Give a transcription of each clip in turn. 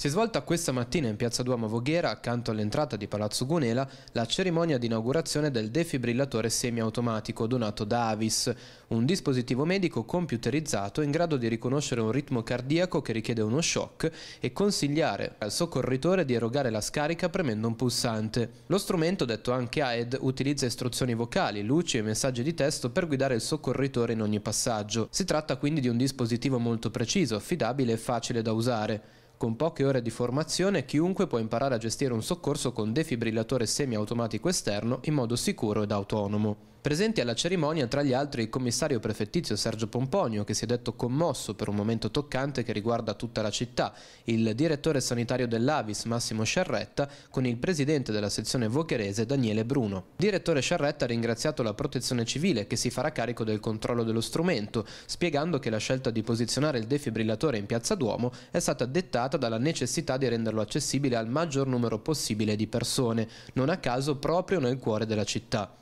Si è svolta questa mattina in Piazza Duomo Voghera, accanto all'entrata di Palazzo Gunela, la cerimonia di inaugurazione del defibrillatore semiautomatico donato da Avis, un dispositivo medico computerizzato in grado di riconoscere un ritmo cardiaco che richiede uno shock e consigliare al soccorritore di erogare la scarica premendo un pulsante. Lo strumento, detto anche AED, utilizza istruzioni vocali, luci e messaggi di testo per guidare il soccorritore in ogni passaggio. Si tratta quindi di un dispositivo molto preciso, affidabile e facile da usare. Con poche ore di formazione chiunque può imparare a gestire un soccorso con defibrillatore semiautomatico esterno in modo sicuro ed autonomo. Presenti alla cerimonia tra gli altri il commissario prefettizio Sergio Pomponio che si è detto commosso per un momento toccante che riguarda tutta la città, il direttore sanitario dell'Avis Massimo Sciarretta con il presidente della sezione vocherese, Daniele Bruno. Il direttore Sciarretta ha ringraziato la protezione civile che si farà carico del controllo dello strumento, spiegando che la scelta di posizionare il defibrillatore in piazza Duomo è stata dettata dalla necessità di renderlo accessibile al maggior numero possibile di persone, non a caso proprio nel cuore della città.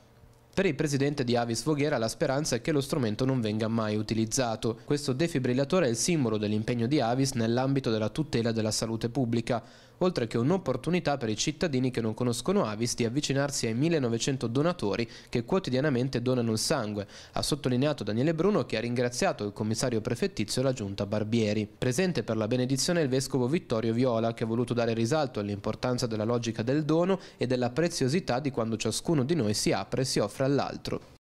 Per il presidente di Avis Voghera la speranza è che lo strumento non venga mai utilizzato. Questo defibrillatore è il simbolo dell'impegno di Avis nell'ambito della tutela della salute pubblica oltre che un'opportunità per i cittadini che non conoscono Avis di avvicinarsi ai 1900 donatori che quotidianamente donano il sangue, ha sottolineato Daniele Bruno che ha ringraziato il commissario prefettizio e la giunta Barbieri. Presente per la benedizione il vescovo Vittorio Viola che ha voluto dare risalto all'importanza della logica del dono e della preziosità di quando ciascuno di noi si apre e si offre all'altro.